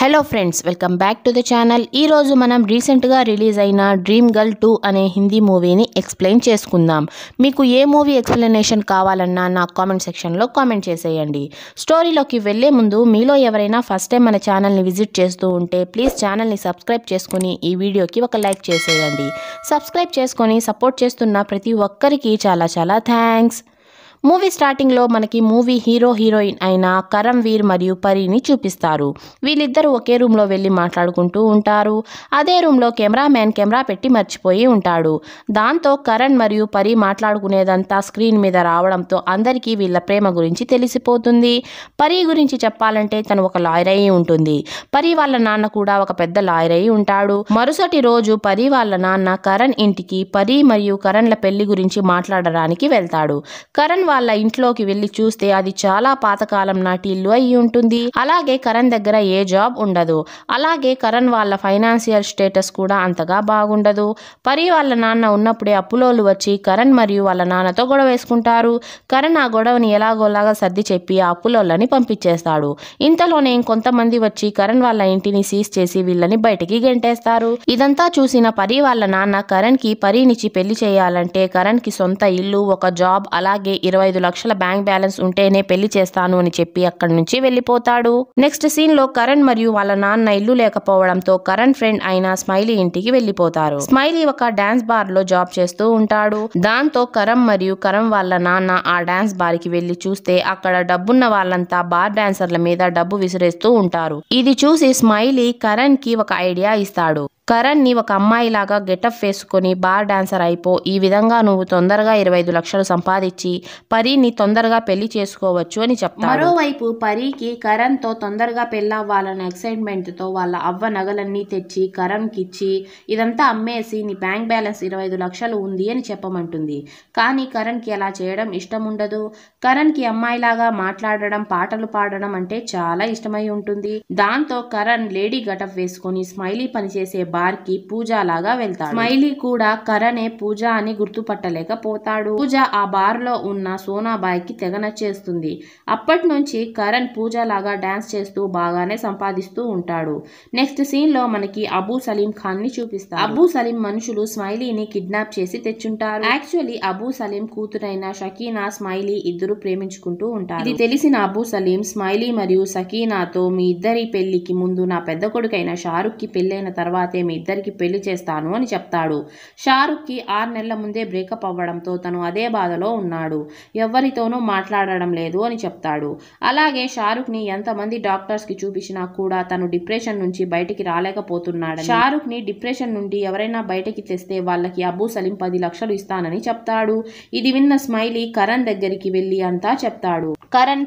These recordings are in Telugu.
hello friends welcome back to the channel ఈరోజు మనం రీసెంట్గా రిలీజ్ అయిన డ్రీమ్ గర్ల్ టూ అనే హిందీ మూవీని ఎక్స్ప్లెయిన్ చేసుకుందాం మీకు ఏ మూవీ ఎక్స్ప్లెనేషన్ కావాలన్నా నా కామెంట్ సెక్షన్లో కామెంట్ చేసేయండి స్టోరీలోకి వెళ్ళే ముందు మీలో ఎవరైనా ఫస్ట్ టైం మన ఛానల్ని విజిట్ చేస్తూ ఉంటే ప్లీజ్ ఛానల్ని సబ్స్క్రైబ్ చేసుకుని ఈ వీడియోకి ఒక లైక్ చేసేయండి సబ్స్క్రైబ్ చేసుకొని సపోర్ట్ చేస్తున్న ప్రతి ఒక్కరికి చాలా చాలా థ్యాంక్స్ మూవీ స్టార్టింగ్లో మనకి మూవీ హీరో హీరోయిన్ అయిన కరమ్ వీర్ మరియు పరీని చూపిస్తారు వీళ్ళిద్దరూ ఒకే రూమ్లో వెళ్ళి మాట్లాడుకుంటూ ఉంటారు అదే రూమ్లో కెమెరామ్యాన్ కెమెరా పెట్టి మర్చిపోయి ఉంటాడు దాంతో కరణ్ మరియు పరి మాట్లాడుకునేదంతా స్క్రీన్ మీద రావడంతో అందరికీ వీళ్ళ ప్రేమ గురించి తెలిసిపోతుంది పరి గురించి చెప్పాలంటే తను ఒక లాయర్ అయి ఉంటుంది పరి వాళ్ళ నాన్న కూడా ఒక పెద్ద లాయర్ అయి ఉంటాడు మరుసటి రోజు పరి వాళ్ళ నాన్న కరణ్ ఇంటికి పరి మరియు కరణ్ల పెళ్లి గురించి మాట్లాడడానికి వెళ్తాడు కరణ్ వాళ్ళ ఇంట్లోకి వెళ్లి చూస్తే అది చాలా పాతకాలం నాటి ఇల్లు అయి ఉంటుంది అలాగే కరణ్ దగ్గర ఏ జాబ్ ఉండదు అలాగే కరణ్ వాళ్ళ ఫైనాన్షియల్ స్టేటస్ కూడా అంతగా బాగుండదు పరి వాళ్ళ నాన్న ఉన్నప్పుడే అప్పులోలు వచ్చి కరణ్ మరియు వాళ్ళ నాన్నతో గొడవ వేసుకుంటారు కరణ్ ఆ గొడవని ఎలాగోలాగా సర్ది చెప్పి ఆ అప్పులోళ్ళని పంపించేస్తాడు ఇంతలోనే కొంతమంది వచ్చి కరణ్ వాళ్ళ ఇంటిని సీజ్ చేసి వీళ్ళని బయటికి గెంటేస్తారు ఇదంతా చూసిన పరి వాళ్ళ నాన్న కి పరినిచ్చి పెళ్లి చేయాలంటే కి సొంత ఇల్లు ఒక జాబ్ అలాగే ఇరవై ఇరవై ఐదు లక్షల బ్యాంక్ బ్యాలెన్స్ ఉంటేనే పెళ్లి చేస్తాను అని చెప్పి అక్కడి నుంచి వెళ్ళిపోతాడు నెక్స్ట్ సీన్ లో కరణ్ మరియు వాళ్ళ నాన్న ఇల్లు లేకపోవడంతో కరణ్ ఫ్రెండ్ అయిన స్మైలీ ఇంటికి వెళ్లిపోతారు స్మైలీ ఒక డాన్స్ బార్ లో జాబ్ చేస్తూ ఉంటాడు దాంతో కరమ్ మరియు కరమ్ వాళ్ళ నాన్న ఆ డాన్స్ బార్ కి వెళ్లి చూస్తే అక్కడ డబ్బున్న వాళ్ళంతా బార్ డాన్సర్ల మీద డబ్బు విసిరేస్తూ ఉంటారు ఇది చూసి స్మైలీ కరణ్ కి ఒక ఐడియా ఇస్తాడు కరణ్ని ఒక అమ్మాయిలాగా గెటప్ వేసుకొని బార్ డాన్సర్ అయిపో ఈ విధంగా నువ్వు తొందరగా ఇరవై ఐదు లక్షలు సంపాదించి పరిని తొందరగా పెళ్లి చేసుకోవచ్చు అని చెప్తారు మరోవైపు పరికి కరణ్తో తొందరగా పెళ్ళవ్వాలన్న ఎక్సైట్మెంట్తో వాళ్ళ అవ్వ నగలన్నీ తెచ్చి కరణ్కి ఇచ్చి ఇదంతా అమ్మేసి నీ బ్యాంక్ బ్యాలెన్స్ ఇరవై ఐదు లక్షలు ఉంది అని చెప్పమంటుంది కానీ కరణ్కి అలా చేయడం ఇష్టం ఉండదు కరణ్కి అమ్మాయిలాగా మాట్లాడడం పాటలు పాడడం అంటే చాలా ఇష్టమై ఉంటుంది దాంతో కరణ్ లేడీ గటప్ వేసుకొని స్మైలీ పనిచేసే బార్ కి పూజా లాగా వెళ్తాడు స్మైలీ కూడా కరణే పూజ అని గుర్తుపట్టలేకపోతాడు పూజ ఆ బార్లో ఉన్న కి తెగ నచ్చేస్తుంది అప్పటి నుంచి కరణ్ లాగా డాన్స్ చేస్తూ బాగానే సంపాదిస్తూ ఉంటాడు నెక్స్ట్ సీన్ లో మనకి అబూ సలీం ఖాన్ ని చూపిస్తా అబూ సలీం మనుషులు స్మైలీని కిడ్నాప్ చేసి తెచ్చుంటారు యాక్చువల్లీ అబూ సలీం కూతురైన షకీనా స్మైలీ ఇద్దరు ప్రేమించుకుంటూ ఉంటారు ఇది తెలిసిన అబూ సలీం స్మైలీ మరియు సకీనాతో మీ ఇద్దరి పెళ్లికి ముందు నా పెద్ద కొడుకైన షారుఖ్ కి పెళ్ళైన తర్వాతే మీ ఇద్దరికి పెళ్లి చేస్తాను అని చెప్తాడు షారుఖ్కి ఆరు నెలల ముందే బ్రేకప్ అవ్వడంతో తను అదే బాధలో ఉన్నాడు ఎవరితోనూ మాట్లాడడం లేదు అని చెప్తాడు అలాగే షారుఖ్ని ఎంతమంది డాక్టర్స్కి చూపించినా కూడా తను డిప్రెషన్ నుంచి బయటికి రాలేకపోతున్నాడు షారుఖ్ని డిప్రెషన్ నుండి ఎవరైనా బయటికి తెస్తే వాళ్ళకి అబ్బు సలీం పది లక్షలు ఇస్తానని చెప్తాడు ఇది విన్న స్మైలీ కరణ్ దగ్గరికి వెళ్ళి అంతా చెప్తాడు కరణ్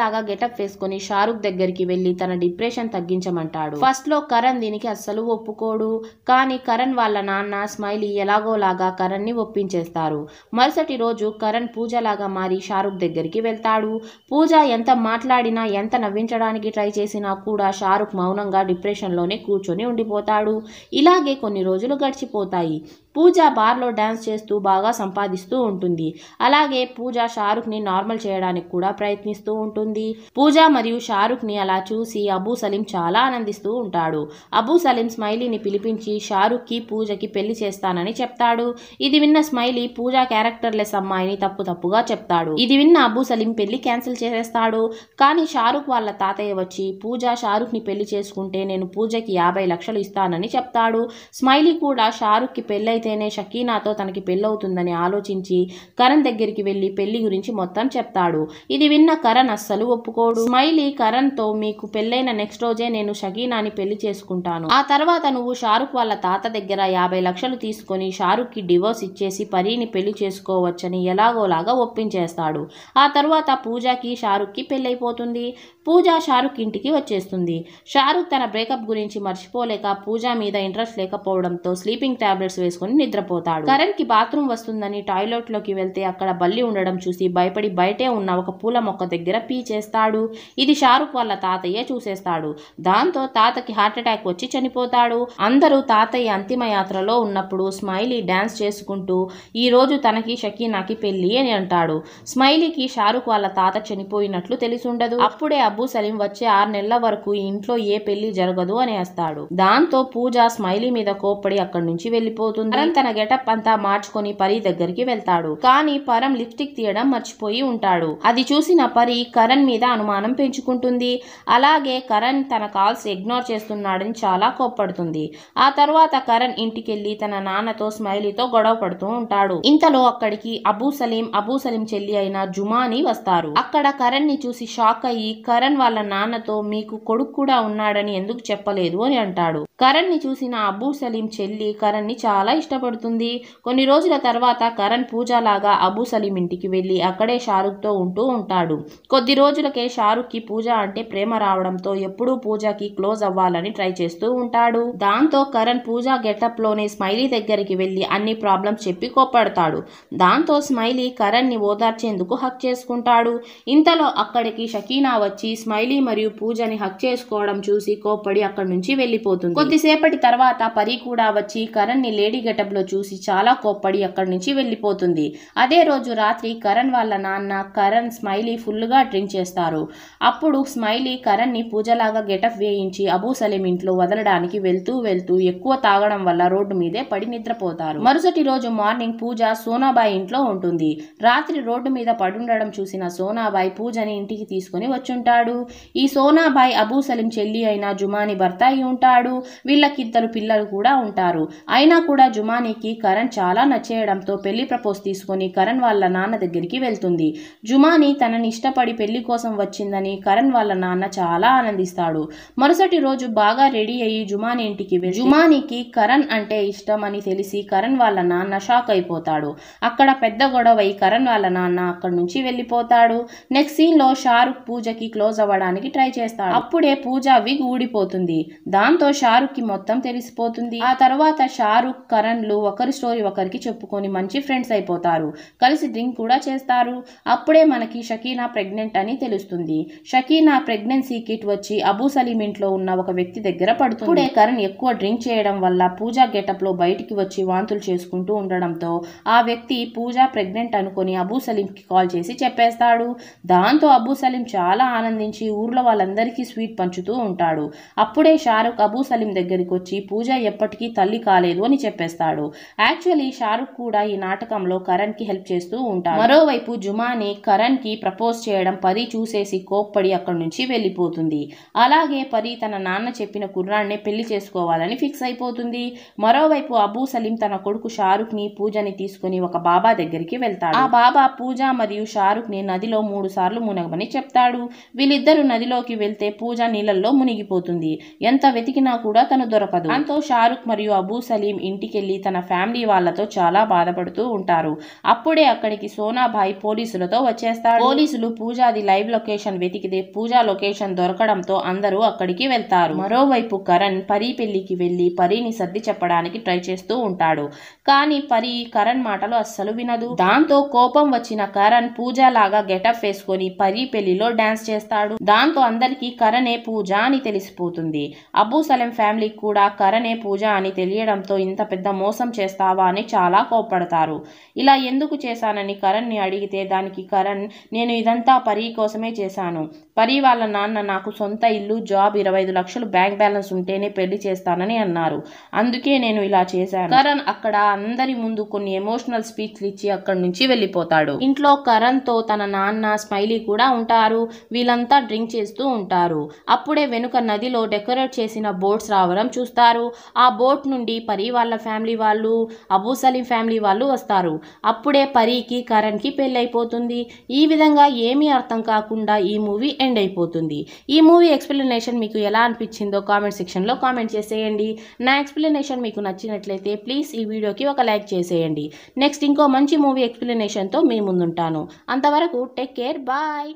లాగా గెటప్ వేసుకుని షారుఖ్ దగ్గరికి వెళ్ళి తన డిప్రెషన్ తగ్గించమంటాడు ఫస్ట్ లో కరణ్ దీనికి అస్సలు ఒప్పుకోడు తమ్ముడు కానీ కరణ్ వాళ్ళ నాన్న స్మైలీ ఎలాగోలాగా కరణ్ని ఒప్పించేస్తారు మరుసటి రోజు కరణ్ పూజలాగా మారి షారుఖ్ దగ్గరికి వెళ్తాడు పూజ ఎంత మాట్లాడినా ఎంత నవ్వించడానికి ట్రై చేసినా కూడా షారుఖ్ మౌనంగా డిప్రెషన్లోనే కూర్చొని ఉండిపోతాడు ఇలాగే కొన్ని రోజులు గడిచిపోతాయి పూజ బార్లో డ్యాన్స్ చేస్తూ బాగా సంపాదిస్తూ ఉంటుంది అలాగే పూజ షారుఖ్ని నార్మల్ చేయడానికి కూడా ప్రయత్నిస్తూ ఉంటుంది పూజ మరియు షారుఖ్ని అలా చూసి అబూ సలీం చాలా ఆనందిస్తూ ఉంటాడు అబూ సలీం స్మైలీని పిలిపించి షారుఖ్కి పూజకి పెళ్లి చేస్తానని చెప్తాడు ఇది విన్న స్మైలీ పూజ క్యారెక్టర్లెస్ అమ్మాయిని తప్పు తప్పుగా చెప్తాడు ఇది విన్న అబూ సలీం పెళ్లి క్యాన్సిల్ చేసేస్తాడు కానీ షారుఖ్ వాళ్ళ తాతయ్య వచ్చి పూజ షారుఖ్ని పెళ్లి చేసుకుంటే నేను పూజకి యాభై లక్షలు ఇస్తానని చెప్తాడు స్మైలీ కూడా షారుఖ్కి పెళ్ళై వీలైతేనే షకీనాతో తనకి పెళ్ళవుతుందని ఆలోచించి కరణ్ దగ్గరికి వెళ్ళి పెళ్లి గురించి మొత్తం చెప్తాడు ఇది విన్న కరణ్ అస్సలు ఒప్పుకోడు స్మైలీ కరణ్తో మీకు పెళ్ళైన నెక్స్ట్ రోజే నేను షకీనాని పెళ్లి చేసుకుంటాను ఆ తర్వాత నువ్వు షారుఖ్ వాళ్ళ తాత దగ్గర యాభై లక్షలు తీసుకొని కి డివోర్స్ ఇచ్చేసి పరీని పెళ్లి చేసుకోవచ్చని ఎలాగోలాగా ఒప్పించేస్తాడు ఆ తర్వాత పూజాకి కి పెళ్ళైపోతుంది పూజ షారుఖ్ ఇంటికి వచ్చేస్తుంది షారుఖ్ తన బ్రేకప్ గురించి మర్చిపోలేక పూజ మీద ఇంట్రెస్ట్ లేకపోవడంతో స్లీపింగ్ టాబ్లెట్స్ వేసుకుని వేసుకుని నిద్రపోతాడు కరణ్ కి బాత్రూమ్ వస్తుందని టాయిలెట్ లోకి వెళ్తే అక్కడ బల్లి ఉండడం చూసి భయపడి బయటే ఉన్న ఒక పూల మొక్క దగ్గర పీ చేస్తాడు ఇది షారుఖ్ వాళ్ళ తాతయ్య చూసేస్తాడు దాంతో తాతకి హార్ట్అటాక్ వచ్చి చనిపోతాడు అందరూ తాతయ్య అంతిమయాత్రలో ఉన్నప్పుడు స్మైలీ డాన్స్ చేసుకుంటూ ఈ రోజు తనకి షకీనాకి పెళ్లి అని అంటాడు స్మైలీకి షారుఖ్ వాళ్ళ తాత చనిపోయినట్లు ఉండదు అప్పుడే అబ్బు సలీం వచ్చే ఆరు నెలల వరకు ఇంట్లో ఏ పెళ్లి జరగదు అని వేస్తాడు దాంతో పూజ స్మైలీ మీద కోప్పడి అక్కడి నుంచి వెళ్ళిపోతుంది పరం తన గెటప్ అంతా మార్చుకొని పరి దగ్గరికి వెళ్తాడు కానీ పరం లిప్స్టిక్ తీయడం మర్చిపోయి ఉంటాడు అది చూసిన పరి కరణ్ మీద అనుమానం పెంచుకుంటుంది అలాగే కరణ్ తన కాల్స్ ఇగ్నోర్ చేస్తున్నాడని చాలా కోప్పడుతుంది ఆ తర్వాత కరణ్ ఇంటికెళ్లి తన నాన్నతో స్మైలీతో గొడవ పడుతూ ఉంటాడు ఇంతలో అక్కడికి అబూ సలీం అబూ సలీం చెల్లి అయిన జుమాని వస్తారు అక్కడ కరణ్ ని చూసి షాక్ అయ్యి కరణ్ వాళ్ళ నాన్నతో మీకు కొడుకు కూడా ఉన్నాడని ఎందుకు చెప్పలేదు అని అంటాడు కరణ్ని చూసిన అబ్బు సలీం చెల్లి కరణ్ని చాలా ఇష్టపడుతుంది కొన్ని రోజుల తర్వాత కరణ్ పూజలాగా అబూ సలీం ఇంటికి వెళ్ళి అక్కడే షారుఖ్తో ఉంటూ ఉంటాడు కొద్ది రోజులకే షారుఖ్కి పూజ అంటే ప్రేమ రావడంతో ఎప్పుడూ పూజకి క్లోజ్ అవ్వాలని ట్రై చేస్తూ ఉంటాడు దాంతో కరణ్ పూజ గెటప్లోనే స్మైలీ దగ్గరికి వెళ్ళి అన్ని ప్రాబ్లమ్స్ చెప్పి కోప్పడతాడు దాంతో స్మైలీ కరణ్ని ఓదార్చేందుకు హక్ చేసుకుంటాడు ఇంతలో అక్కడికి షకీనా వచ్చి స్మైలీ మరియు పూజని హక్ చేసుకోవడం చూసి కోప్పడి అక్కడి నుంచి వెళ్ళిపోతుంది కొద్దిసేపటి తర్వాత పరి కూడా వచ్చి కరణ్ని లేడీ గెటప్లో చూసి చాలా కోప్పడి అక్కడి నుంచి వెళ్ళిపోతుంది అదే రోజు రాత్రి కరణ్ వాళ్ళ నాన్న కరణ్ స్మైలీ ఫుల్గా డ్రింక్ చేస్తారు అప్పుడు స్మైలీ కరణ్ని పూజలాగా గెటప్ వేయించి అబూ సలీం ఇంట్లో వదలడానికి వెళ్తూ వెళ్తూ ఎక్కువ తాగడం వల్ల రోడ్డు మీదే పడి నిద్రపోతారు మరుసటి రోజు మార్నింగ్ పూజ సోనాబాయి ఇంట్లో ఉంటుంది రాత్రి రోడ్డు మీద పడుండడం చూసిన సోనాబాయి పూజని ఇంటికి తీసుకుని వచ్చుంటాడు ఈ సోనాబాయి అబూ సలీం చెల్లి అయిన జుమాని భర్త అయి ఉంటాడు వీళ్ళకిద్దరు పిల్లలు కూడా ఉంటారు అయినా కూడా జుమానీకి కరణ్ చాలా నచ్చేయడంతో పెళ్లి ప్రపోజ్ తీసుకొని కరణ్ వాళ్ళ నాన్న దగ్గరికి వెళ్తుంది జుమాని తనని ఇష్టపడి పెళ్లి కోసం వచ్చిందని కరణ్ వాళ్ళ నాన్న చాలా ఆనందిస్తాడు మరుసటి రోజు బాగా రెడీ అయ్యి జుమాని ఇంటికి జుమానికి కరణ్ అంటే ఇష్టం అని తెలిసి కరణ్ వాళ్ళ నాన్న షాక్ అయిపోతాడు అక్కడ పెద్ద గొడవ కరణ్ వాళ్ళ నాన్న అక్కడి నుంచి వెళ్ళిపోతాడు నెక్స్ట్ లో షారుఖ్ పూజకి క్లోజ్ అవ్వడానికి ట్రై చేస్తాడు అప్పుడే పూజ విగ్ ఊడిపోతుంది దాంతో షారుఖ్ షారుఖ్కి మొత్తం తెలిసిపోతుంది ఆ తర్వాత షారుఖ్ లు ఒకరి స్టోరీ ఒకరికి చెప్పుకొని మంచి ఫ్రెండ్స్ అయిపోతారు కలిసి డ్రింక్ కూడా చేస్తారు అప్పుడే మనకి షకీనా ప్రెగ్నెంట్ అని తెలుస్తుంది షకీనా ప్రెగ్నెన్సీ కిట్ వచ్చి అబూ సలీం ఇంట్లో ఉన్న ఒక వ్యక్తి దగ్గర పడుతుంది ఇప్పుడే కరణ్ ఎక్కువ డ్రింక్ చేయడం వల్ల పూజా లో బయటికి వచ్చి వాంతులు చేసుకుంటూ ఉండడంతో ఆ వ్యక్తి పూజా ప్రెగ్నెంట్ అనుకుని అబూ కి కాల్ చేసి చెప్పేస్తాడు దాంతో అబూ సలీం చాలా ఆనందించి ఊర్లో వాళ్ళందరికీ స్వీట్ పంచుతూ ఉంటాడు అప్పుడే షారుఖ్ అబూ సలీం ఆలయం దగ్గరికి వచ్చి పూజ ఎప్పటికీ తల్లి కాలేదు అని చెప్పేస్తాడు యాక్చువల్లీ షారుఖ్ కూడా ఈ నాటకంలో కరణ్ కి హెల్ప్ చేస్తూ ఉంటాడు మరోవైపు జుమాని కరణ్ కి ప్రపోజ్ చేయడం పరి చూసేసి కోప్పడి అక్కడి నుంచి వెళ్ళిపోతుంది అలాగే పరి తన నాన్న చెప్పిన కుర్రాన్ని పెళ్లి చేసుకోవాలని ఫిక్స్ అయిపోతుంది మరోవైపు అబూ సలీం తన కొడుకు షారుఖ్ని పూజని తీసుకుని ఒక బాబా దగ్గరికి వెళ్తాడు ఆ బాబా పూజ మరియు షారుఖ్ ని నదిలో మూడు సార్లు మునగమని చెప్తాడు వీళ్ళిద్దరూ నదిలోకి వెళ్తే పూజ నీళ్ళల్లో మునిగిపోతుంది ఎంత వెతికినా కూడా కూడా తను దొరకదు దాంతో షారుఖ్ మరియు అబూ సలీం ఇంటికెళ్లి తన ఫ్యామిలీ వాళ్లతో చాలా బాధపడుతూ ఉంటారు అప్పుడే అక్కడికి సోనాభాయ్ పోలీసులతో వచ్చేస్తారు పోలీసులు పూజాది లైవ్ లొకేషన్ వెతికితే పూజా లొకేషన్ దొరకడంతో అందరూ అక్కడికి వెళ్తారు మరోవైపు కరణ్ పరి పెళ్లికి వెళ్లి పరిని సర్ది చెప్పడానికి ట్రై చేస్తూ ఉంటాడు కానీ పరి కరణ్ మాటలు అస్సలు వినదు దాంతో కోపం వచ్చిన కరణ్ పూజా లాగా గెటప్ వేసుకొని పరి పెళ్లిలో డాన్స్ చేస్తాడు దాంతో అందరికీ కరణే పూజ అని తెలిసిపోతుంది అబూ సలీం ఫ్యామిలీ ఫ్యామిలీకి కూడా కరణే పూజ అని తెలియడంతో ఇంత పెద్ద మోసం చేస్తావా అని చాలా కోప్పడతారు ఇలా ఎందుకు చేశానని కరణ్ని అడిగితే దానికి కరణ్ నేను ఇదంతా పరీ కోసమే చేశాను పరి వాళ్ళ నాన్న నాకు సొంత ఇల్లు జాబ్ ఇరవై ఐదు లక్షలు బ్యాంక్ బ్యాలెన్స్ ఉంటేనే పెళ్లి చేస్తానని అన్నారు అందుకే నేను ఇలా చేశాను కరణ్ అక్కడ అందరి ముందు కొన్ని ఎమోషనల్ స్పీచ్లు ఇచ్చి అక్కడి నుంచి వెళ్ళిపోతాడు ఇంట్లో కరణ్తో తన నాన్న స్మైలీ కూడా ఉంటారు వీళ్ళంతా డ్రింక్ చేస్తూ ఉంటారు అప్పుడే వెనుక నదిలో డెకరేట్ చేసిన బోట్స్ రావడం చూస్తారు ఆ బోట్ నుండి పరి వాళ్ళ ఫ్యామిలీ వాళ్ళు అబూ సలీం ఫ్యామిలీ వాళ్ళు వస్తారు అప్పుడే పరికి కరణ్కి పెళ్ళైపోతుంది ఈ విధంగా ఏమీ అర్థం కాకుండా ఈ మూవీ ఎండ్ మైండ్ అయిపోతుంది ఈ మూవీ ఎక్స్ప్లెనేషన్ మీకు ఎలా అనిపించిందో కామెంట్ సెక్షన్లో కామెంట్ చేసేయండి నా ఎక్స్ప్లెనేషన్ మీకు నచ్చినట్లయితే ప్లీజ్ ఈ వీడియోకి ఒక లైక్ చేసేయండి నెక్స్ట్ ఇంకో మంచి మూవీ ఎక్స్ప్లెనేషన్తో మీ ముందుంటాను అంతవరకు టేక్ కేర్ బాయ్